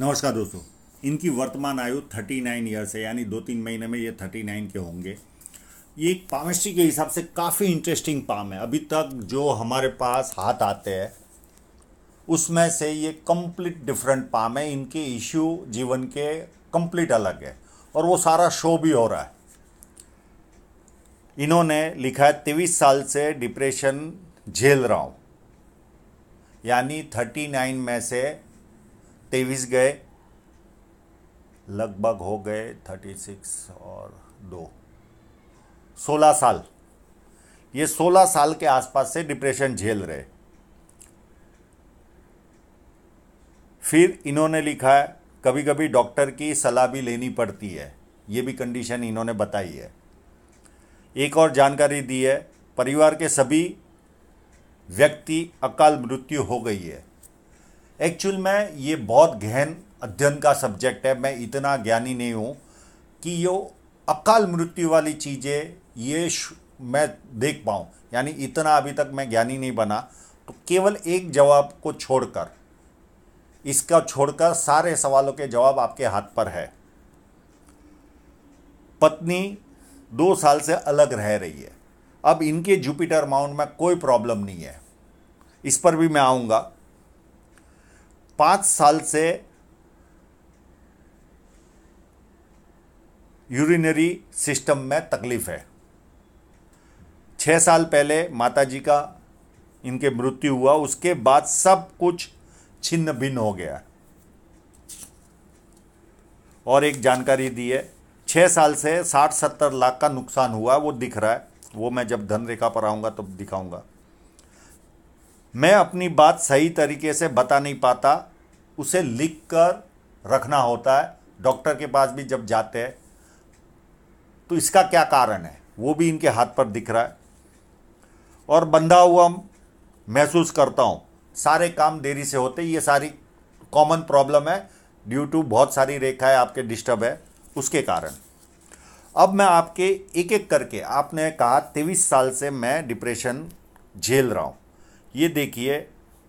नमस्कार दोस्तों इनकी वर्तमान आयु थर्टी नाइन ईयर्स है यानी दो तीन महीने में ये थर्टी नाइन के होंगे ये एक पामिस्ट्री के हिसाब से काफ़ी इंटरेस्टिंग पाम है अभी तक जो हमारे पास हाथ आते हैं उसमें से ये कंप्लीट डिफरेंट पाम है इनके इश्यू जीवन के कंप्लीट अलग है और वो सारा शो भी हो रहा है इन्होंने लिखा है तेईस साल से डिप्रेशन झेल रहा हूँ यानी थर्टी नाइन में से तेईस गए लगभग हो गए थर्टी सिक्स और दो सोलह साल ये सोलह साल के आसपास से डिप्रेशन झेल रहे फिर इन्होंने लिखा है कभी कभी डॉक्टर की सलाह भी लेनी पड़ती है ये भी कंडीशन इन्होंने बताई है एक और जानकारी दी है परिवार के सभी व्यक्ति अकाल मृत्यु हो गई है एक्चुअल में ये बहुत गहन अध्ययन का सब्जेक्ट है मैं इतना ज्ञानी नहीं हूँ कि यो अकाल मृत्यु वाली चीज़ें ये मैं देख पाऊँ यानी इतना अभी तक मैं ज्ञानी नहीं बना तो केवल एक जवाब को छोड़कर इसका छोड़कर सारे सवालों के जवाब आपके हाथ पर है पत्नी दो साल से अलग रह रही है अब इनके जुपिटर माउंट में कोई प्रॉब्लम नहीं है इस पर भी मैं आऊँगा पाँच साल से यूरिनरी सिस्टम में तकलीफ है छह साल पहले माताजी का इनके मृत्यु हुआ उसके बाद सब कुछ छिन्न भिन्न हो गया और एक जानकारी दी है छह साल से साठ सत्तर लाख का नुकसान हुआ वो दिख रहा है वो मैं जब धन रेखा पर आऊँगा तब तो दिखाऊंगा मैं अपनी बात सही तरीके से बता नहीं पाता उसे लिख कर रखना होता है डॉक्टर के पास भी जब जाते हैं तो इसका क्या कारण है वो भी इनके हाथ पर दिख रहा है और बंधा हुआ महसूस करता हूँ सारे काम देरी से होते ये सारी कॉमन प्रॉब्लम है ड्यू टू बहुत सारी रेखाएं आपके डिस्टर्ब है उसके कारण अब मैं आपके एक एक करके आपने कहा तेईस साल से मैं डिप्रेशन झेल रहा हूँ ये देखिए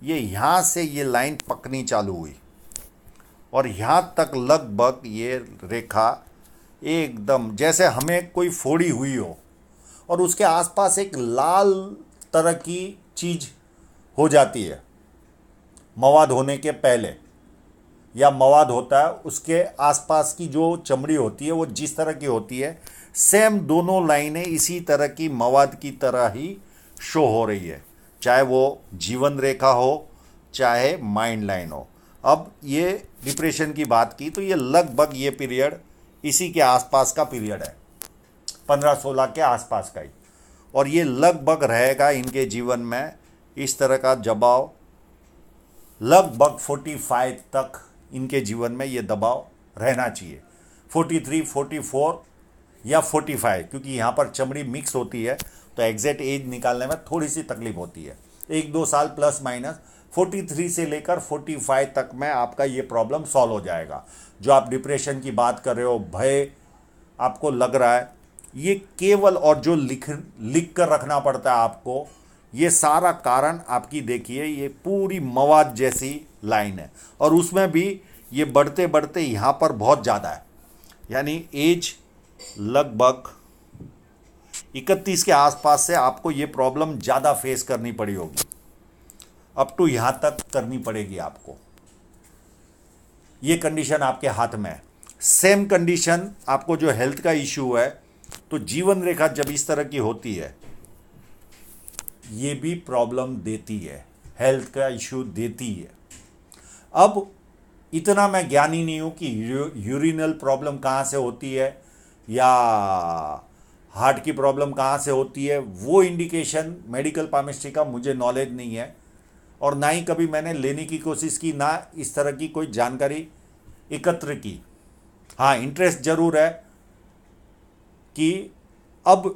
ये यहाँ से ये लाइन पकनी चालू हुई और यहाँ तक लगभग ये रेखा एकदम जैसे हमें कोई फोड़ी हुई हो और उसके आसपास एक लाल तरह की चीज़ हो जाती है मवाद होने के पहले या मवाद होता है उसके आसपास की जो चमड़ी होती है वो जिस तरह की होती है सेम दोनों लाइनें इसी तरह की मवाद की तरह ही शो हो रही है चाहे वो जीवन रेखा हो चाहे माइंड लाइन हो अब ये डिप्रेशन की बात की तो ये लगभग ये पीरियड इसी के आसपास का पीरियड है पंद्रह सोलह के आसपास का ही और ये लगभग रहेगा इनके जीवन में इस तरह का दबाव लगभग फोर्टी फाइव तक इनके जीवन में ये दबाव रहना चाहिए फोर्टी थ्री फोर्टी फोर या फोर्टी फाइव क्योंकि यहाँ पर चमड़ी मिक्स होती है तो एग्जैक्ट एज निकालने में थोड़ी सी तकलीफ होती है एक दो साल प्लस माइनस 43 से लेकर 45 तक में आपका ये प्रॉब्लम सॉल्व हो जाएगा जो आप डिप्रेशन की बात कर रहे हो भय आपको लग रहा है ये केवल और जो लिख लिख कर रखना पड़ता है आपको ये सारा कारण आपकी देखिए ये पूरी मवाद जैसी लाइन है और उसमें भी ये बढ़ते बढ़ते यहाँ पर बहुत ज़्यादा है यानी एज लगभग इकतीस के आसपास से आपको ये प्रॉब्लम ज़्यादा फेस करनी पड़ी होगी अप टू यहाँ तक करनी पड़ेगी आपको ये कंडीशन आपके हाथ में है सेम कंडीशन आपको जो हेल्थ का इश्यू है तो जीवन रेखा जब इस तरह की होती है ये भी प्रॉब्लम देती है हेल्थ का इश्यू देती है अब इतना मैं ज्ञानी नहीं हूँ कि यूरिनल प्रॉब्लम कहाँ से होती है या हार्ट की प्रॉब्लम कहाँ से होती है वो इंडिकेशन मेडिकल पामिस्ट्री का मुझे नॉलेज नहीं है और ना ही कभी मैंने लेने की कोशिश की ना इस तरह की कोई जानकारी एकत्र की हाँ इंटरेस्ट ज़रूर है कि अब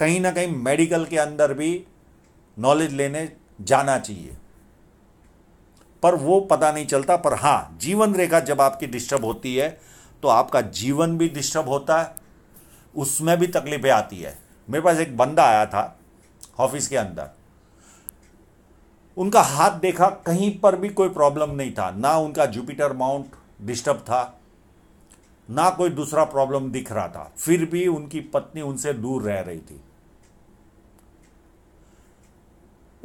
कहीं ना कहीं मेडिकल के अंदर भी नॉलेज लेने जाना चाहिए पर वो पता नहीं चलता पर हाँ जीवन रेखा जब आपकी डिस्टर्ब होती है तो आपका जीवन भी डिस्टर्ब होता है उसमें भी तकलीफें आती है मेरे पास एक बंदा आया था ऑफिस के अंदर उनका हाथ देखा कहीं पर भी कोई प्रॉब्लम नहीं था ना उनका जुपिटर माउंट डिस्टर्ब था ना कोई दूसरा प्रॉब्लम दिख रहा था फिर भी उनकी पत्नी उनसे दूर रह रही थी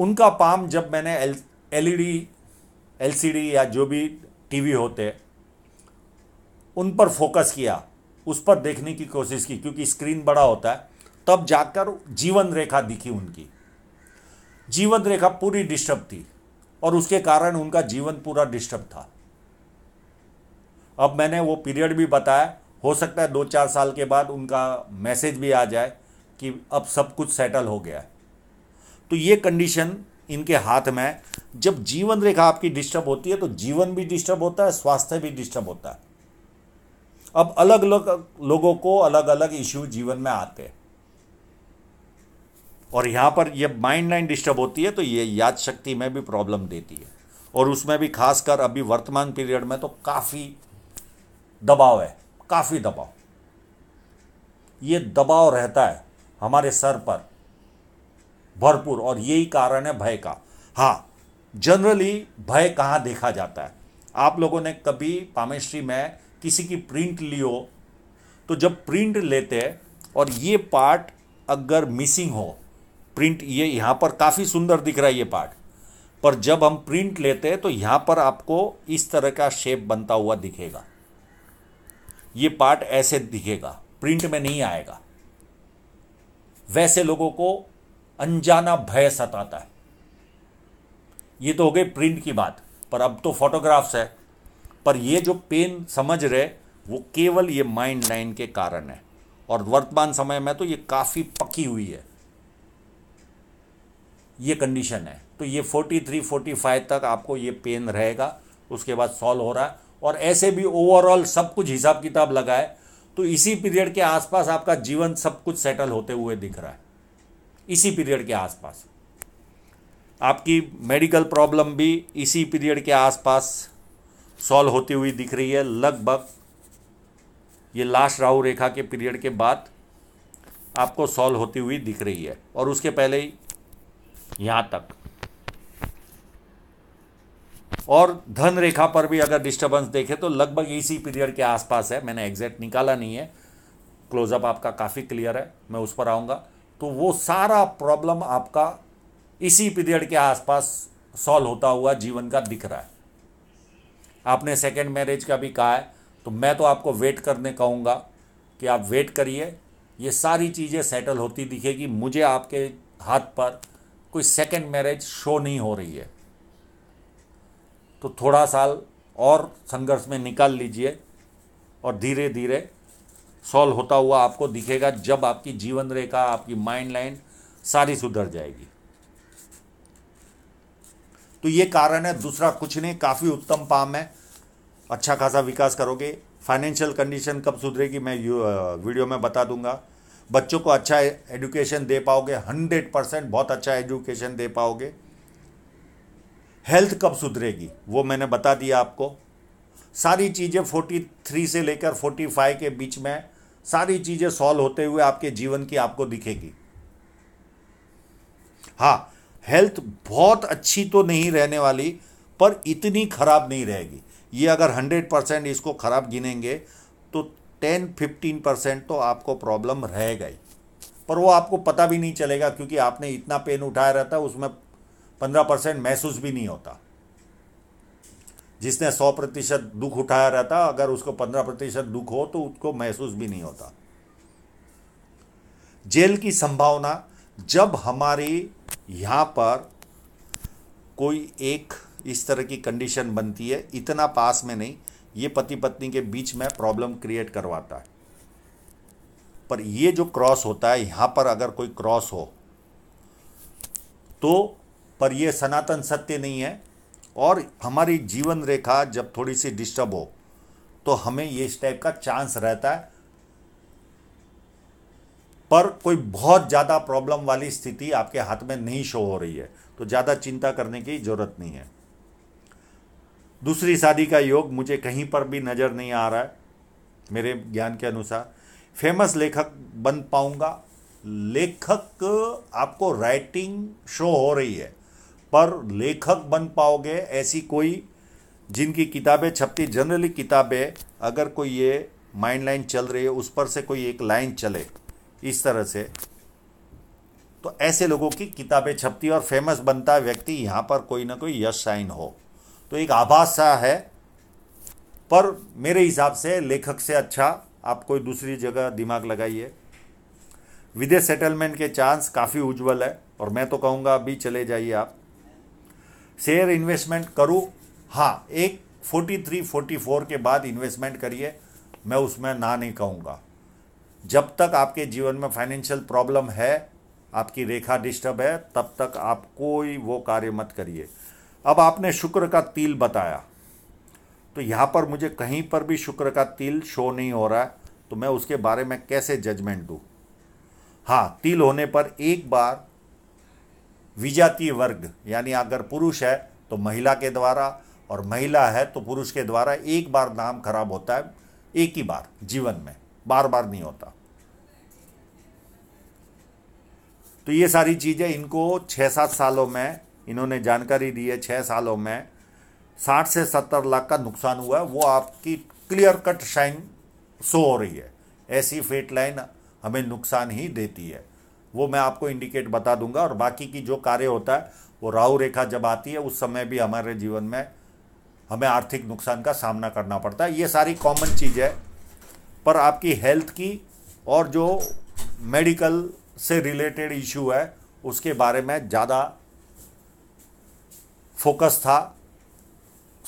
उनका पाम जब मैंने एल एलईडी एलसीडी या जो भी टीवी होते उन पर फोकस किया उस पर देखने की कोशिश की क्योंकि स्क्रीन बड़ा होता है तब जाकर जीवन रेखा दिखी उनकी जीवन रेखा पूरी डिस्टर्ब थी और उसके कारण उनका जीवन पूरा डिस्टर्ब था अब मैंने वो पीरियड भी बताया हो सकता है दो चार साल के बाद उनका मैसेज भी आ जाए कि अब सब कुछ सेटल हो गया है तो ये कंडीशन इनके हाथ में जब जीवन रेखा आपकी डिस्टर्ब होती है तो जीवन भी डिस्टर्ब होता है स्वास्थ्य भी डिस्टर्ब होता है अब अलग अलग लोगों को अलग अलग इश्यू जीवन में आते हैं और यहाँ पर ये माइंड लाइन डिस्टर्ब होती है तो ये याद शक्ति में भी प्रॉब्लम देती है और उसमें भी खासकर अभी वर्तमान पीरियड में तो काफ़ी दबाव है काफ़ी दबाव ये दबाव रहता है हमारे सर पर भरपूर और यही कारण है भय का हाँ जनरली भय कहाँ देखा जाता है आप लोगों ने कभी पामेस्ट्री में किसी की प्रिंट लियो तो जब प्रिंट लेते और ये पार्ट अगर मिसिंग हो प्रिंट ये यहाँ पर काफ़ी सुंदर दिख रहा है ये पार्ट पर जब हम प्रिंट लेते हैं तो यहाँ पर आपको इस तरह का शेप बनता हुआ दिखेगा ये पार्ट ऐसे दिखेगा प्रिंट में नहीं आएगा वैसे लोगों को अनजाना भय सताता है ये तो हो गई प्रिंट की बात पर अब तो फोटोग्राफ्स है पर ये जो पेन समझ रहे वो केवल ये माइंड लाइन के कारण है और वर्तमान समय में तो ये काफ़ी पकी हुई है ये कंडीशन है तो ये 43, 45 तक आपको ये पेन रहेगा उसके बाद सॉल्व हो रहा है और ऐसे भी ओवरऑल सब कुछ हिसाब किताब लगाए तो इसी पीरियड के आसपास आपका जीवन सब कुछ सेटल होते हुए दिख रहा है इसी पीरियड के आसपास आपकी मेडिकल प्रॉब्लम भी इसी पीरियड के आसपास सॉल्व होती हुई दिख रही है लगभग ये लास्ट राहु रेखा के पीरियड के बाद आपको सॉल्व होती हुई दिख रही है और उसके पहले ही यहाँ तक और धन रेखा पर भी अगर डिस्टर्बेंस देखें तो लगभग इसी पीरियड के आसपास है मैंने एग्जैक्ट निकाला नहीं है क्लोजअप आपका काफ़ी क्लियर है मैं उस पर आऊँगा तो वो सारा प्रॉब्लम आपका इसी पीरियड के आसपास सॉल्व होता हुआ जीवन का दिख रहा है आपने सेकेंड मैरिज का भी कहा है तो मैं तो आपको वेट करने कहूँगा कि आप वेट करिए ये सारी चीज़ें सेटल होती दिखेगी मुझे आपके हाथ पर कोई सेकेंड मैरिज शो नहीं हो रही है तो थोड़ा साल और संघर्ष में निकाल लीजिए और धीरे धीरे सॉल्व होता हुआ आपको दिखेगा जब आपकी जीवन रेखा आपकी माइंड लाइन सारी सुधर जाएगी तो ये कारण है दूसरा कुछ नहीं काफ़ी उत्तम पाम है अच्छा खासा विकास करोगे फाइनेंशियल कंडीशन कब सुधरेगी मैं वीडियो में बता दूंगा बच्चों को अच्छा एजुकेशन दे पाओगे हंड्रेड परसेंट बहुत अच्छा एजुकेशन दे पाओगे हेल्थ कब सुधरेगी वो मैंने बता दिया आपको सारी चीज़ें फोर्टी थ्री से लेकर फोर्टी फाइव के बीच में सारी चीज़ें सॉल्व होते हुए आपके जीवन की आपको दिखेगी हाँ हेल्थ बहुत अच्छी तो नहीं रहने वाली पर इतनी खराब नहीं रहेगी ये अगर हंड्रेड परसेंट इसको ख़राब गिनेंगे तो टेन फिफ्टीन परसेंट तो आपको प्रॉब्लम रहेगा ही पर वो आपको पता भी नहीं चलेगा क्योंकि आपने इतना पेन उठाया रहता है उसमें पंद्रह परसेंट महसूस भी नहीं होता जिसने सौ प्रतिशत दुख उठाया रहता अगर उसको पंद्रह प्रतिशत दुख हो तो उसको महसूस भी नहीं होता जेल की संभावना जब हमारी यहाँ पर कोई एक इस तरह की कंडीशन बनती है इतना पास में नहीं ये पति पत्नी के बीच में प्रॉब्लम क्रिएट करवाता है पर ये जो क्रॉस होता है यहाँ पर अगर कोई क्रॉस हो तो पर यह सनातन सत्य नहीं है और हमारी जीवन रेखा जब थोड़ी सी डिस्टर्ब हो तो हमें ये इस टाइप का चांस रहता है पर कोई बहुत ज़्यादा प्रॉब्लम वाली स्थिति आपके हाथ में नहीं शो हो रही है तो ज़्यादा चिंता करने की ज़रूरत नहीं है दूसरी शादी का योग मुझे कहीं पर भी नज़र नहीं आ रहा है मेरे ज्ञान के अनुसार फेमस लेखक बन पाऊंगा लेखक आपको राइटिंग शो हो रही है पर लेखक बन पाओगे ऐसी कोई जिनकी किताबें छपती जनरली किताबें अगर कोई ये माइंड लाइन चल रही है उस पर से कोई एक लाइन चले इस तरह से तो ऐसे लोगों की किताबें छपती और फेमस बनता व्यक्ति यहाँ पर कोई ना कोई यश साइन हो तो एक आभास सा है पर मेरे हिसाब से लेखक से अच्छा आप कोई दूसरी जगह दिमाग लगाइए विदेश सेटलमेंट के चांस काफ़ी उज्जवल है और मैं तो कहूँगा अभी चले जाइए आप शेयर इन्वेस्टमेंट करूँ हाँ एक फोर्टी थ्री फोर्टी फोर के बाद इन्वेस्टमेंट करिए मैं उसमें ना नहीं कहूँगा जब तक आपके जीवन में फाइनेंशियल प्रॉब्लम है आपकी रेखा डिस्टर्ब है तब तक आप कोई वो कार्य मत करिए अब आपने शुक्र का तिल बताया तो यहाँ पर मुझे कहीं पर भी शुक्र का तिल शो नहीं हो रहा है तो मैं उसके बारे में कैसे जजमेंट दूँ हाँ तिल होने पर एक बार विजातीय वर्ग यानी अगर पुरुष है तो महिला के द्वारा और महिला है तो पुरुष के द्वारा एक बार नाम खराब होता है एक ही बार जीवन में बार बार नहीं होता तो ये सारी चीज़ें इनको छह सात सालों में इन्होंने जानकारी दी है छः सालों में साठ से सत्तर लाख का नुकसान हुआ है वो आपकी क्लियर कट शाइन शो हो रही है ऐसी फेट लाइन हमें नुकसान ही देती है वो मैं आपको इंडिकेट बता दूंगा और बाकी की जो कार्य होता है वो राहु रेखा जब आती है उस समय भी हमारे जीवन में हमें आर्थिक नुकसान का सामना करना पड़ता है ये सारी कॉमन चीज़ है पर आपकी हेल्थ की और जो मेडिकल से रिलेटेड इशू है उसके बारे में ज़्यादा फोकस था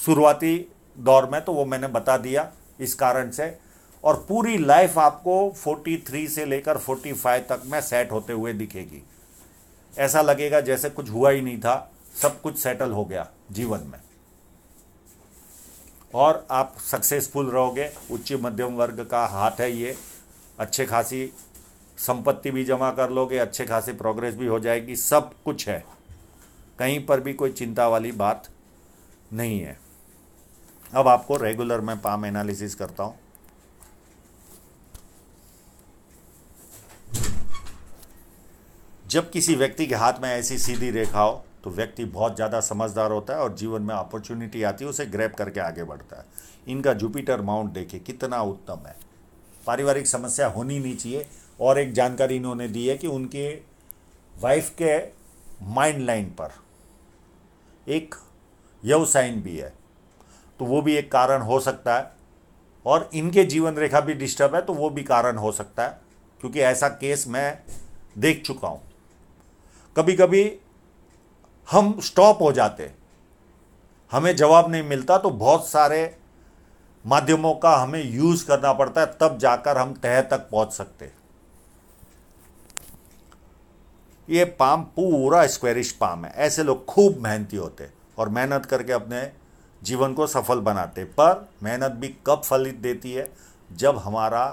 शुरुआती दौर में तो वो मैंने बता दिया इस कारण से और पूरी लाइफ आपको 43 से लेकर 45 तक में सेट होते हुए दिखेगी ऐसा लगेगा जैसे कुछ हुआ ही नहीं था सब कुछ सेटल हो गया जीवन में और आप सक्सेसफुल रहोगे उच्च मध्यम वर्ग का हाथ है ये अच्छे खासी संपत्ति भी जमा कर लोगे अच्छे खासी प्रोग्रेस भी हो जाएगी सब कुछ है कहीं पर भी कोई चिंता वाली बात नहीं है अब आपको रेगुलर मैं पाम एनालिसिस करता हूं जब किसी व्यक्ति के हाथ में ऐसी सीधी रेखा हो तो व्यक्ति बहुत ज़्यादा समझदार होता है और जीवन में अपॉर्चुनिटी आती है उसे ग्रैप करके आगे बढ़ता है इनका जुपिटर माउंट देखे कितना उत्तम है पारिवारिक समस्या होनी नहीं चाहिए और एक जानकारी इन्होंने दी है कि उनके वाइफ के माइंड लाइन पर एक यवसाइन भी है तो वो भी एक कारण हो सकता है और इनके जीवन रेखा भी डिस्टर्ब है तो वो भी कारण हो सकता है क्योंकि ऐसा केस मैं देख चुका हूँ कभी कभी हम स्टॉप हो जाते हमें जवाब नहीं मिलता तो बहुत सारे माध्यमों का हमें यूज़ करना पड़ता है तब जाकर हम तह तक पहुँच सकते हैं ये पाम पूरा स्क्वेरिश पाम है ऐसे लोग खूब मेहनती होते और मेहनत करके अपने जीवन को सफल बनाते पर मेहनत भी कब फलित देती है जब हमारा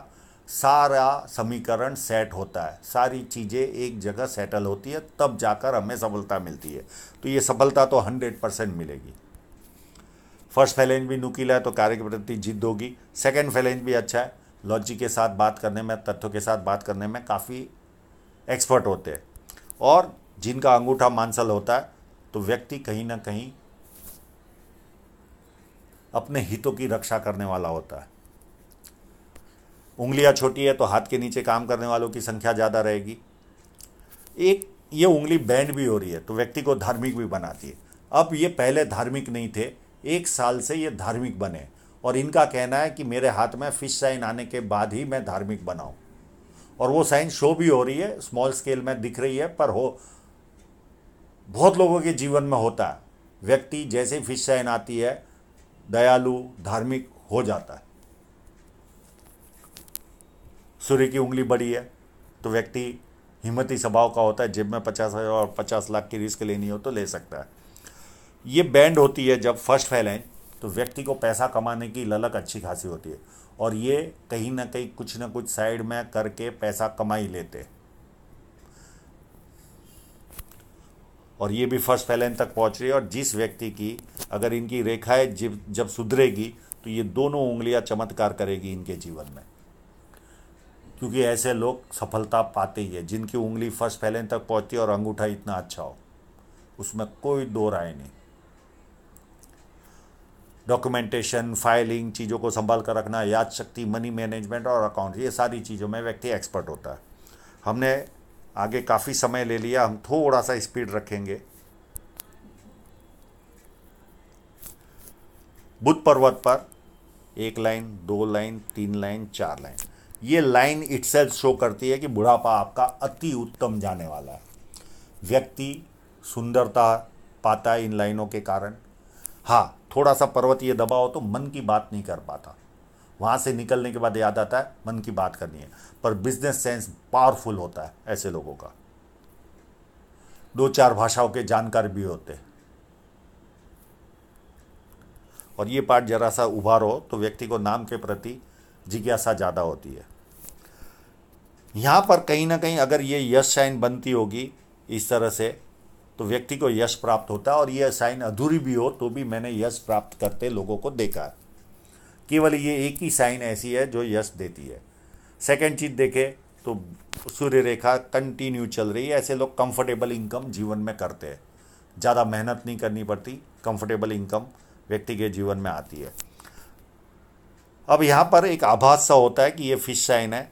सारा समीकरण सेट होता है सारी चीज़ें एक जगह सेटल होती है तब जाकर हमें सफलता मिलती है तो ये सफलता तो हंड्रेड परसेंट मिलेगी फर्स्ट फैलेंज भी नुकीला है तो कार्य के प्रति जिद होगी सेकेंड फैलेंज भी अच्छा है लॉजिक के साथ बात करने में तथ्यों के साथ बात करने में काफ़ी एक्सपर्ट होते हैं और जिनका अंगूठा मांसल होता है तो व्यक्ति कहीं ना कहीं अपने हितों की रक्षा करने वाला होता है उंगलियां छोटी है तो हाथ के नीचे काम करने वालों की संख्या ज़्यादा रहेगी एक ये उंगली बैंड भी हो रही है तो व्यक्ति को धार्मिक भी बनाती है अब ये पहले धार्मिक नहीं थे एक साल से ये धार्मिक बने और इनका कहना है कि मेरे हाथ में फिश साइन आने के बाद ही मैं धार्मिक बनाऊँ और वो साइंस शो भी हो रही है स्मॉल स्केल में दिख रही है पर हो बहुत लोगों के जीवन में होता है व्यक्ति जैसे फिश साइन आती है दयालु धार्मिक हो जाता है सूर्य की उंगली बड़ी है तो व्यक्ति हिम्मती स्वभाव का होता है जेब में पचास हज़ार और पचास लाख की रिस्क लेनी हो तो ले सकता है ये बैंड होती है जब फर्स्ट फैलें तो व्यक्ति को पैसा कमाने की ललक अच्छी खासी होती है और ये कहीं ना कहीं कुछ ना कुछ साइड में करके पैसा कमा ही लेते और ये भी फर्स्ट फैलन तक पहुंच रही है और जिस व्यक्ति की अगर इनकी रेखाएं जब जब सुधरेगी तो ये दोनों उंगलियां चमत्कार करेगी इनके जीवन में क्योंकि ऐसे लोग सफलता पाते ही है जिनकी उंगली फर्स्ट फैलन तक पहुंचती है और अंगूठा इतना अच्छा हो उसमें कोई दो राय नहीं डॉक्यूमेंटेशन फाइलिंग चीज़ों को संभाल कर रखना याद शक्ति मनी मैनेजमेंट और अकाउंट ये सारी चीज़ों में व्यक्ति एक्सपर्ट होता है हमने आगे काफ़ी समय ले लिया हम थोड़ा सा स्पीड रखेंगे बुद्ध पर्वत पर एक लाइन दो लाइन तीन लाइन चार लाइन ये लाइन इट्सेल्फ शो करती है कि बुढ़ापा आपका अति उत्तम जाने वाला है व्यक्ति सुंदरता पाता है इन लाइनों के कारण हाँ थोड़ा सा पर्वतीय दबाव हो तो मन की बात नहीं कर पाता वहाँ से निकलने के बाद याद आता है मन की बात करनी है पर बिजनेस सेंस पावरफुल होता है ऐसे लोगों का दो चार भाषाओं के जानकार भी होते हैं और ये पार्ट जरा सा उभारो तो व्यक्ति को नाम के प्रति जिज्ञासा ज़्यादा होती है यहाँ पर कहीं ना कहीं अगर ये यश शाइन बनती होगी इस तरह से तो व्यक्ति को यश प्राप्त होता है और यह साइन अधूरी भी हो तो भी मैंने यश प्राप्त करते लोगों को देखा है केवल ये एक ही साइन ऐसी है जो यश देती है सेकेंड चीज़ देखें तो सूर्य रेखा कंटिन्यू चल रही है ऐसे लोग कंफर्टेबल इनकम जीवन में करते हैं ज़्यादा मेहनत नहीं करनी पड़ती कंफर्टेबल इनकम व्यक्ति के जीवन में आती है अब यहाँ पर एक आभास सा होता है कि ये फिश साइन है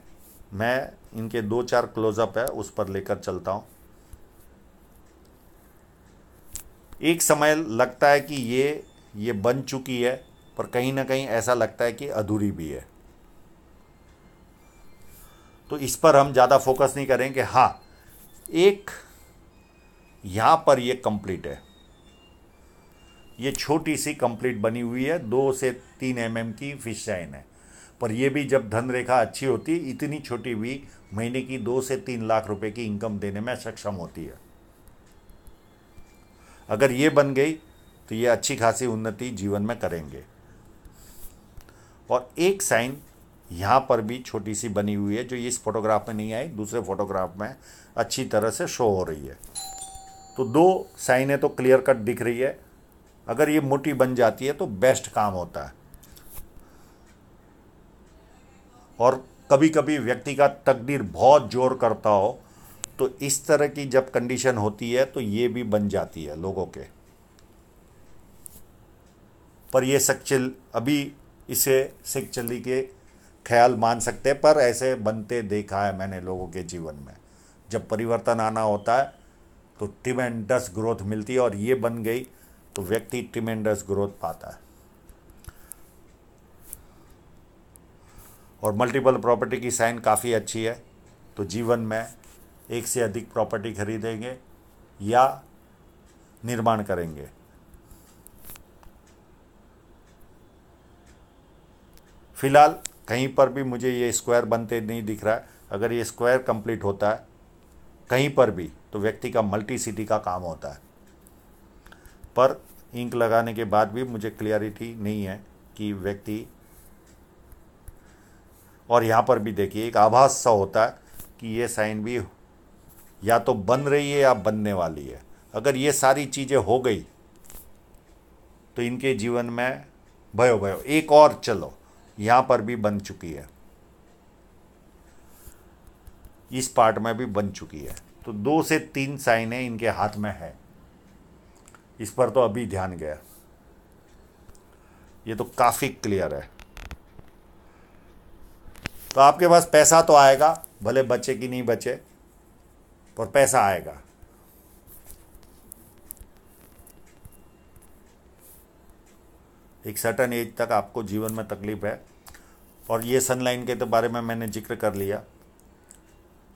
मैं इनके दो चार क्लोजअप है उस पर लेकर चलता हूँ एक समय लगता है कि ये ये बन चुकी है पर कहीं ना कहीं ऐसा लगता है कि अधूरी भी है तो इस पर हम ज़्यादा फोकस नहीं करें कि हाँ एक यहाँ पर ये कंप्लीट है ये छोटी सी कंप्लीट बनी हुई है दो से तीन एम mm की फिश चाइन है पर यह भी जब धन रेखा अच्छी होती इतनी छोटी भी महीने की दो से तीन लाख रुपए की इनकम देने में सक्षम होती है अगर ये बन गई तो ये अच्छी खासी उन्नति जीवन में करेंगे और एक साइन यहाँ पर भी छोटी सी बनी हुई है जो इस फोटोग्राफ में नहीं आई दूसरे फोटोग्राफ में अच्छी तरह से शो हो रही है तो दो साइनें तो क्लियर कट दिख रही है अगर ये मोटी बन जाती है तो बेस्ट काम होता है और कभी कभी व्यक्ति का तकदीर बहुत जोर करता हो तो इस तरह की जब कंडीशन होती है तो ये भी बन जाती है लोगों के पर ये सचिल अभी इसे सिख चली के ख्याल मान सकते हैं पर ऐसे बनते देखा है मैंने लोगों के जीवन में जब परिवर्तन आना होता है तो ट्रिमेंडस ग्रोथ मिलती है और ये बन गई तो व्यक्ति ट्रिमेंडस ग्रोथ पाता है और मल्टीपल प्रॉपर्टी की साइन काफ़ी अच्छी है तो जीवन में एक से अधिक प्रॉपर्टी खरीदेंगे या निर्माण करेंगे फिलहाल कहीं पर भी मुझे ये स्क्वायर बनते नहीं दिख रहा है अगर ये स्क्वायर कंप्लीट होता है कहीं पर भी तो व्यक्ति का मल्टी सिटी का काम होता है पर इंक लगाने के बाद भी मुझे क्लियरिटी नहीं है कि व्यक्ति और यहाँ पर भी देखिए एक आभास सा होता है कि ये साइन भी या तो बन रही है या बनने वाली है अगर ये सारी चीज़ें हो गई तो इनके जीवन में भयो भयो एक और चलो यहाँ पर भी बन चुकी है इस पार्ट में भी बन चुकी है तो दो से तीन साइनें इनके हाथ में है इस पर तो अभी ध्यान गया ये तो काफ़ी क्लियर है तो आपके पास पैसा तो आएगा भले बचे कि नहीं बचे और पैसा आएगा एक सर्टन एज तक आपको जीवन में तकलीफ है और ये सनलाइन के तो बारे में मैंने जिक्र कर लिया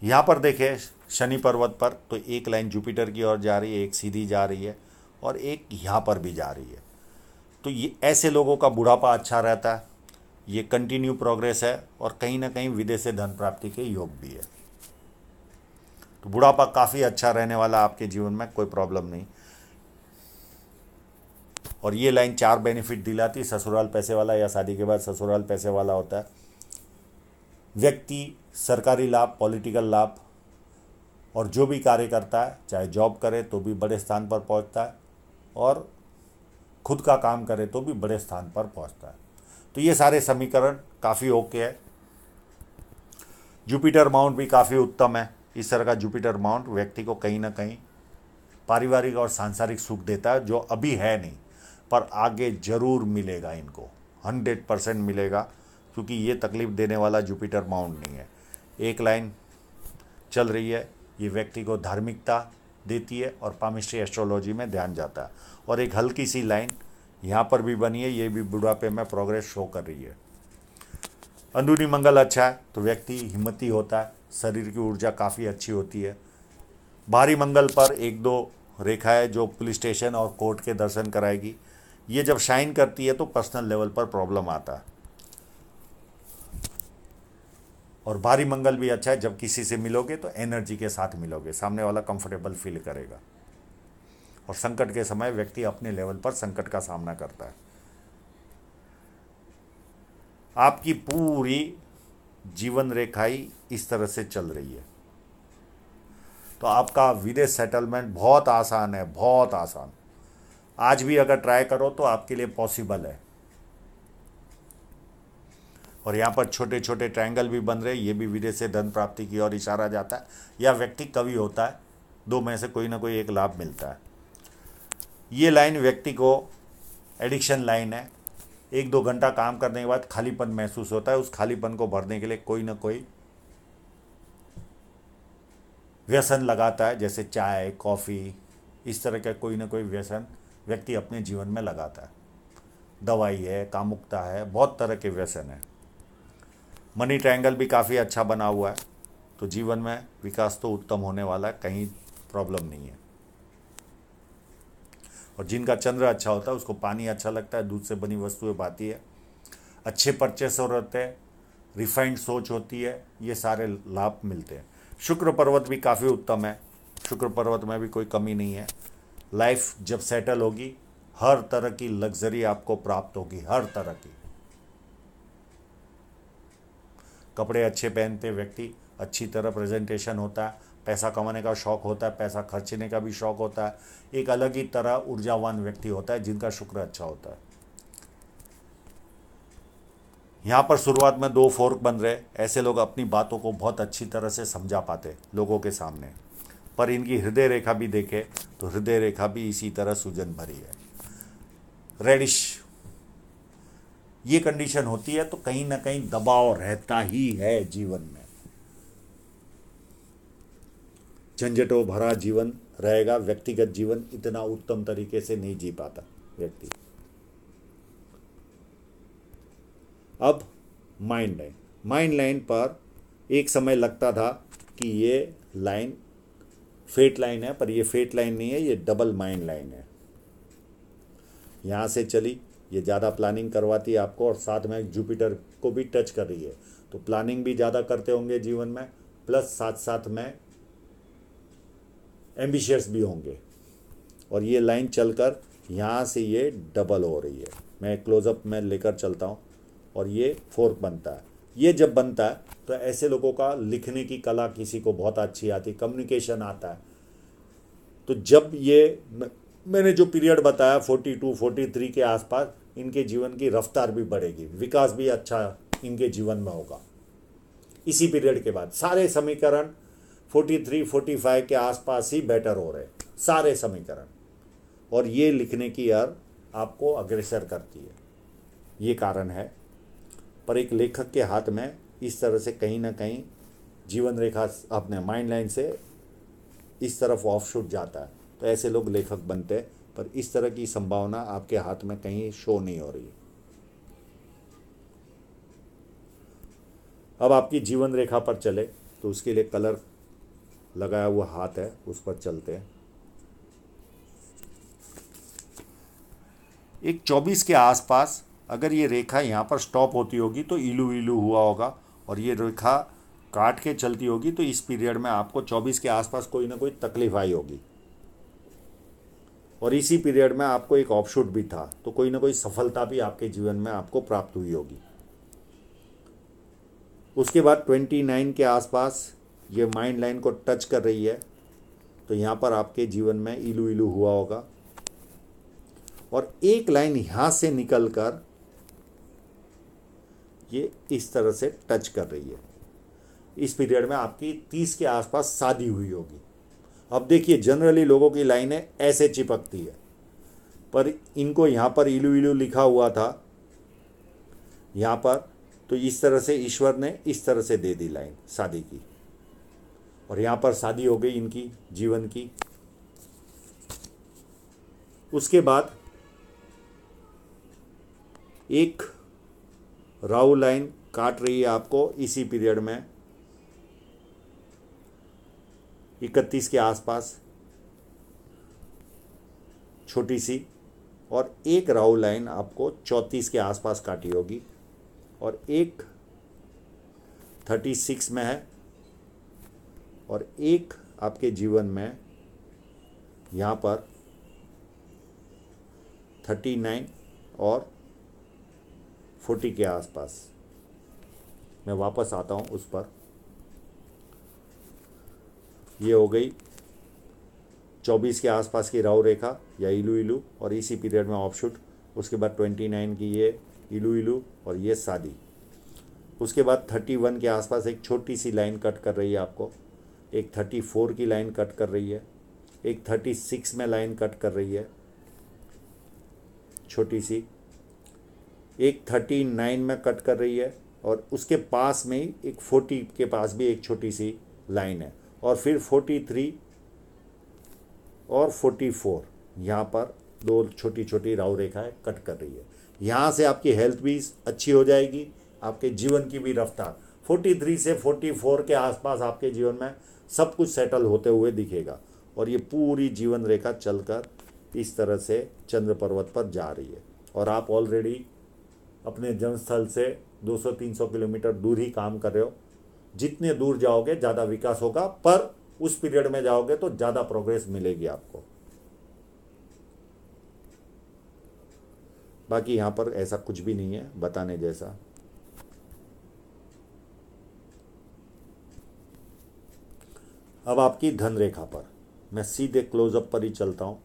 यहाँ पर देखें शनि पर्वत पर तो एक लाइन जुपिटर की ओर जा रही है एक सीधी जा रही है और एक यहाँ पर भी जा रही है तो ये ऐसे लोगों का बुढ़ापा अच्छा रहता है ये कंटिन्यू प्रोग्रेस है और कहीं ना कहीं विदेश से धन प्राप्ति के योग भी है तो बुढ़ापा काफ़ी अच्छा रहने वाला आपके जीवन में कोई प्रॉब्लम नहीं और ये लाइन चार बेनिफिट दिलाती ससुराल पैसे वाला या शादी के बाद ससुराल पैसे वाला होता है व्यक्ति सरकारी लाभ पॉलिटिकल लाभ और जो भी कार्य करता है चाहे जॉब करे तो भी बड़े स्थान पर पहुंचता है और खुद का काम करे तो भी बड़े स्थान पर पहुंचता है तो ये सारे समीकरण काफ़ी ओके है जुपिटर माउंट भी काफ़ी उत्तम है इस तरह का जुपिटर माउंट व्यक्ति को कहीं ना कहीं पारिवारिक और सांसारिक सुख देता है जो अभी है नहीं पर आगे जरूर मिलेगा इनको हंड्रेड परसेंट मिलेगा क्योंकि ये तकलीफ देने वाला जुपिटर माउंट नहीं है एक लाइन चल रही है ये व्यक्ति को धार्मिकता देती है और पामिस्ट्री एस्ट्रोलॉजी में ध्यान जाता है और एक हल्की सी लाइन यहाँ पर भी बनी है ये भी बुढ़ापे में प्रोग्रेस शो कर रही है अंदरूनी मंगल अच्छा है तो व्यक्ति हिम्मती होता है शरीर की ऊर्जा काफ़ी अच्छी होती है बाहरी मंगल पर एक दो रेखाएं जो पुलिस स्टेशन और कोर्ट के दर्शन कराएगी ये जब शाइन करती है तो पर्सनल लेवल पर प्रॉब्लम आता है और भारी मंगल भी अच्छा है जब किसी से मिलोगे तो एनर्जी के साथ मिलोगे सामने वाला कंफर्टेबल फील करेगा और संकट के समय व्यक्ति अपने लेवल पर संकट का सामना करता है आपकी पूरी जीवन रेखा ही इस तरह से चल रही है तो आपका विदेश सेटलमेंट बहुत आसान है बहुत आसान आज भी अगर ट्राई करो तो आपके लिए पॉसिबल है और यहाँ पर छोटे छोटे ट्रायंगल भी बन रहे ये भी विदेश से धन प्राप्ति की ओर इशारा जाता है या व्यक्ति कवि होता है दो में से कोई ना कोई एक लाभ मिलता है ये लाइन व्यक्ति को एडिक्शन लाइन है एक दो घंटा काम करने के बाद खालीपन महसूस होता है उस खालीपन को भरने के लिए कोई ना कोई व्यसन लगाता है जैसे चाय कॉफ़ी इस तरह का कोई ना कोई व्यसन व्यक्ति अपने जीवन में लगाता है दवाई है कामुकता है बहुत तरह के व्यसन है मनी ट्रायंगल भी काफ़ी अच्छा बना हुआ है तो जीवन में विकास तो उत्तम होने वाला है कहीं प्रॉब्लम नहीं है और जिनका चंद्र अच्छा होता है उसको पानी अच्छा लगता है दूध से बनी वस्तुएं भाती है अच्छे परचेस और रहते हैं रिफाइंड सोच होती है ये सारे लाभ मिलते हैं शुक्र पर्वत भी काफ़ी उत्तम है शुक्र पर्वत में भी कोई कमी नहीं है लाइफ जब सेटल होगी हर तरह की लग्जरी आपको प्राप्त होगी हर तरह की कपड़े अच्छे पहनते व्यक्ति अच्छी तरह प्रेजेंटेशन होता है पैसा कमाने का शौक़ होता है पैसा खर्चने का भी शौक़ होता है एक अलग ही तरह ऊर्जावान व्यक्ति होता है जिनका शुक्र अच्छा होता है यहाँ पर शुरुआत में दो फोर्क बन रहे ऐसे लोग अपनी बातों को बहुत अच्छी तरह से समझा पाते लोगों के सामने पर इनकी हृदय रेखा भी देखे तो हृदय रेखा भी इसी तरह सूजन भरी है रेडिश ये कंडीशन होती है तो कहीं ना कहीं दबाव रहता ही है जीवन में झंझटों भरा जीवन रहेगा व्यक्तिगत जीवन इतना उत्तम तरीके से नहीं जी पाता व्यक्ति अब माइंड लाइन माइंड लाइन पर एक समय लगता था कि ये लाइन फेट लाइन है पर ये फेट लाइन नहीं है ये डबल माइंड लाइन है यहाँ से चली ये ज़्यादा प्लानिंग करवाती है आपको और साथ में जुपिटर को भी टच कर रही है तो प्लानिंग भी ज़्यादा करते होंगे जीवन में प्लस साथ साथ में एम्बिशियस भी होंगे और ये लाइन चलकर यहाँ से ये डबल हो रही है मैं क्लोजअप में लेकर चलता हूँ और ये फोर्क बनता है ये जब बनता है तो ऐसे लोगों का लिखने की कला किसी को बहुत अच्छी आती कम्युनिकेशन आता है तो जब ये मैंने जो पीरियड बताया 42, 43 के आसपास इनके जीवन की रफ्तार भी बढ़ेगी विकास भी अच्छा इनके जीवन में होगा इसी पीरियड के बाद सारे समीकरण 43, 45 के आसपास ही बेटर हो रहे सारे समीकरण और ये लिखने की यार आपको अग्रसर करती है ये कारण है पर एक लेखक के हाथ में इस तरह से कहीं ना कहीं जीवन रेखा अपने माइंड लाइन से इस तरफ ऑफ शूट जाता है तो ऐसे लोग लेखक बनते हैं पर इस तरह की संभावना आपके हाथ में कहीं शो नहीं हो रही अब आपकी जीवन रेखा पर चले तो उसके लिए कलर लगाया हुआ हाथ है उस पर चलते हैं एक 24 के आसपास अगर ये रेखा यहाँ पर स्टॉप होती होगी तो इलू इलू हुआ होगा और ये रेखा काट के चलती होगी तो इस पीरियड में आपको 24 के आसपास कोई ना कोई तकलीफ आई होगी और इसी पीरियड में आपको एक ऑपशूट भी था तो कोई ना कोई सफलता भी आपके जीवन में आपको प्राप्त हुई होगी उसके बाद 29 के आसपास ये माइंड लाइन को टच कर रही है तो यहाँ पर आपके जीवन में इलू इलू हुआ होगा और एक लाइन यहाँ से निकल कर ये इस तरह से टच कर रही है इस पीरियड में आपकी तीस के आसपास शादी हुई होगी अब देखिए जनरली लोगों की लाइनें ऐसे चिपकती है पर इनको यहाँ पर इलू इलू लिखा हुआ था यहाँ पर तो इस तरह से ईश्वर ने इस तरह से दे दी लाइन शादी की और यहाँ पर शादी हो गई इनकी जीवन की उसके बाद एक राहु लाइन काट रही है आपको इसी पीरियड में इकतीस के आसपास छोटी सी और एक राहु लाइन आपको चौंतीस के आसपास काटी होगी और एक थर्टी सिक्स में है और एक आपके जीवन में यहाँ पर थर्टी नाइन और फोर्टी के आसपास मैं वापस आता हूँ उस पर ये हो गई चौबीस के आसपास की राव रेखा या इलू इलू और इसी पीरियड में ऑफशूट उसके बाद ट्वेंटी नाइन की ये इलू इलू और ये शादी उसके बाद थर्टी वन के आसपास एक छोटी सी लाइन कट कर रही है आपको एक थर्टी फोर की लाइन कट कर रही है एक थर्टी सिक्स में लाइन कट कर रही है छोटी सी एक थर्टी नाइन में कट कर रही है और उसके पास में ही एक फोर्टी के पास भी एक छोटी सी लाइन है और फिर फोर्टी थ्री और फोर्टी फोर यहाँ पर दो छोटी छोटी राव रेखाएं कट कर रही है यहाँ से आपकी हेल्थ भी अच्छी हो जाएगी आपके जीवन की भी रफ्तार फोर्टी थ्री से फोर्टी फोर के आसपास आपके जीवन में सब कुछ सेटल होते हुए दिखेगा और ये पूरी जीवन रेखा चलकर इस तरह से चंद्र पर्वत पर जा रही है और आप ऑलरेडी अपने जन्मस्थल से 200-300 किलोमीटर दूर ही काम कर रहे हो जितने दूर जाओगे ज़्यादा विकास होगा पर उस पीरियड में जाओगे तो ज़्यादा प्रोग्रेस मिलेगी आपको बाकी यहाँ पर ऐसा कुछ भी नहीं है बताने जैसा अब आपकी धन रेखा पर मैं सीधे क्लोजअप पर ही चलता हूं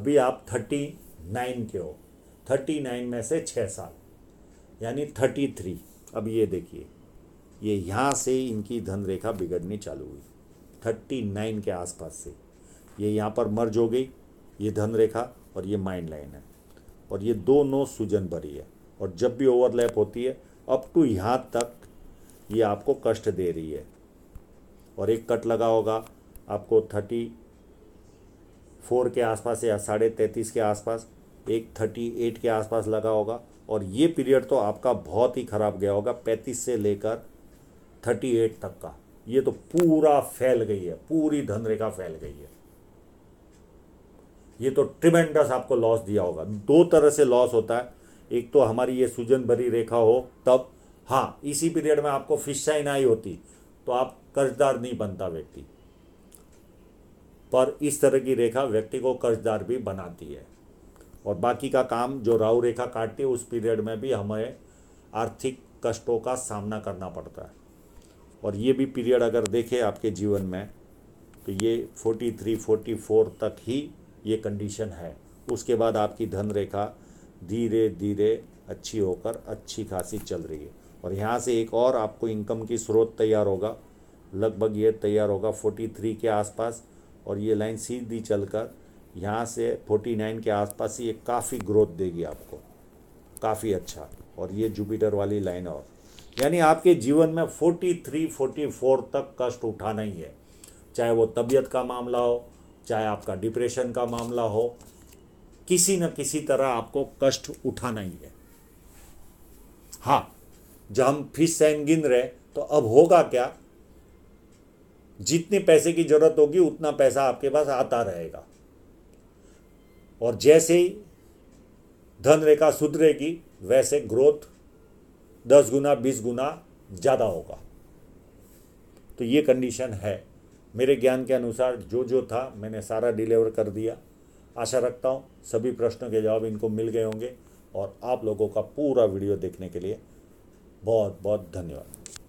अभी आप थर्टी नाइन के हो थर्टी नाइन में से छह साल यानी थर्टी थ्री अब ये देखिए ये यहां से इनकी धन रेखा बिगड़नी चालू हुई थर्टी नाइन के आसपास से ये यहां पर मर्ज हो गई ये धन रेखा और ये माइंड लाइन है और ये दोनों सूजन भरी है और जब भी ओवरलैप होती है अप टू यहाँ तक ये आपको कष्ट दे रही है और एक कट लगा होगा आपको थर्टी फोर के आसपास या साढ़े तैंतीस के आसपास एक थर्टी एट के आसपास लगा होगा और ये पीरियड तो आपका बहुत ही ख़राब गया होगा पैंतीस से लेकर थर्टी एट तक का ये तो पूरा फैल गई है पूरी धनरेखा फैल गई है ये तो ट्रिमेंडस आपको लॉस दिया होगा दो तरह से लॉस होता है एक तो हमारी ये सूजन भरी रेखा हो तब हाँ इसी पीरियड में आपको फिश साइन आई होती तो आप कर्जदार नहीं बनता व्यक्ति पर इस तरह की रेखा व्यक्ति को कर्जदार भी बनाती है और बाकी का काम जो राहु रेखा काटती है उस पीरियड में भी हमें आर्थिक कष्टों का सामना करना पड़ता है और ये भी पीरियड अगर देखें आपके जीवन में तो ये 43, 44 तक ही ये कंडीशन है उसके बाद आपकी धन रेखा धीरे धीरे अच्छी होकर अच्छी खासी चल रही है और यहाँ से एक और आपको इनकम की स्रोत तैयार होगा लगभग ये तैयार होगा 43 के आसपास और ये लाइन सीधी चलकर यहाँ से 49 के आसपास ये काफ़ी ग्रोथ देगी आपको काफ़ी अच्छा और ये जुपिटर वाली लाइन और यानी आपके जीवन में 43, 44 तक कष्ट उठाना ही है चाहे वो तबीयत का मामला हो चाहे आपका डिप्रेशन का मामला हो किसी न किसी तरह आपको कष्ट उठाना ही है हाँ जब हम फीस सैन गिन रहे तो अब होगा क्या जितने पैसे की जरूरत होगी उतना पैसा आपके पास आता रहेगा और जैसे ही धन रेखा सुधरेगी वैसे ग्रोथ दस गुना बीस गुना ज़्यादा होगा तो ये कंडीशन है मेरे ज्ञान के अनुसार जो जो था मैंने सारा डिलीवर कर दिया आशा रखता हूँ सभी प्रश्नों के जवाब इनको मिल गए होंगे और आप लोगों का पूरा वीडियो देखने के लिए बहुत बहुत धन्यवाद